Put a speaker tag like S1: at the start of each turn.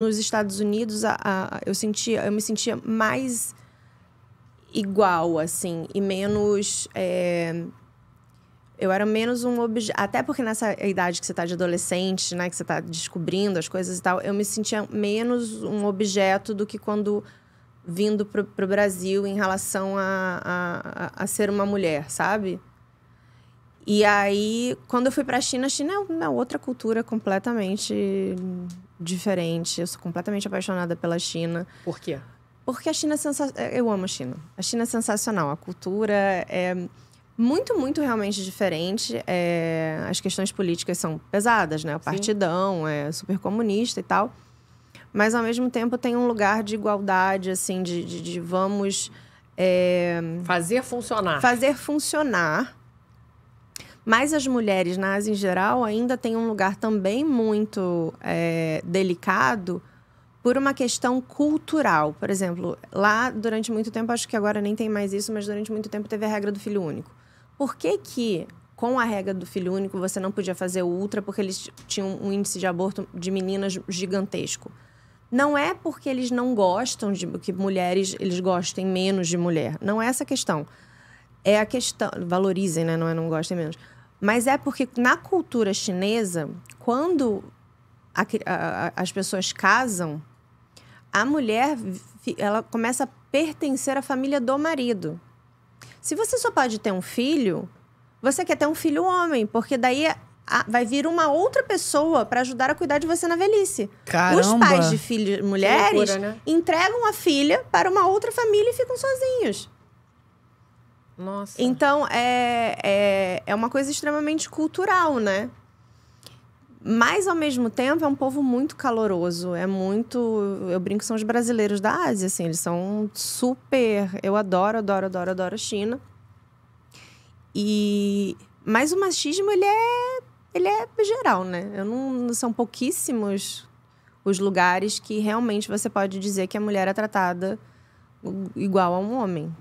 S1: nos Estados Unidos, a, a, eu sentia, eu me sentia mais igual, assim, e menos. É, eu era menos um objeto. Até porque nessa idade que você está de adolescente, né? Que você está descobrindo as coisas e tal, eu me sentia menos um objeto do que quando vindo para o Brasil em relação a, a, a, ser uma mulher, sabe? E aí, quando eu fui para a China, a China é uma outra cultura completamente diferente. Eu sou completamente apaixonada pela China. Por quê? Porque a China é sensacional. Eu amo a China. A China é sensacional. A cultura é muito, muito realmente diferente. É... As questões políticas são pesadas, né? O partidão Sim. é super comunista e tal. Mas, ao mesmo tempo, tem um lugar de igualdade, assim, de, de, de vamos. É... Fazer funcionar. Fazer funcionar mas as mulheres na Ásia em geral ainda têm um lugar também muito é, delicado por uma questão cultural. Por exemplo, lá durante muito tempo, acho que agora nem tem mais isso, mas durante muito tempo teve a regra do filho único. Por que que com a regra do filho único você não podia fazer ultra porque eles tinham um índice de aborto de meninas gigantesco? Não é porque eles não gostam de que mulheres eles gostem menos de mulher. Não é essa a questão é a questão. Valorizem, né? Não é não gostem menos. Mas é porque na cultura chinesa, quando a, a, as pessoas casam, a mulher ela começa a pertencer à família do marido. Se você só pode ter um filho, você quer ter um filho homem, porque daí a, vai vir uma outra pessoa para ajudar a cuidar de você na velhice. Caramba. Os pais de filhos mulheres loucura, né? entregam a filha para uma outra família e ficam sozinhos. Nossa. Então, é, é, é uma coisa extremamente cultural, né? Mas, ao mesmo tempo, é um povo muito caloroso. É muito. Eu brinco são os brasileiros da Ásia, assim. Eles são super. Eu adoro, adoro, adoro, adoro a China. E. Mas o machismo, ele é. Ele é geral, né? Eu não, são pouquíssimos os lugares que realmente você pode dizer que a mulher é tratada igual a um homem.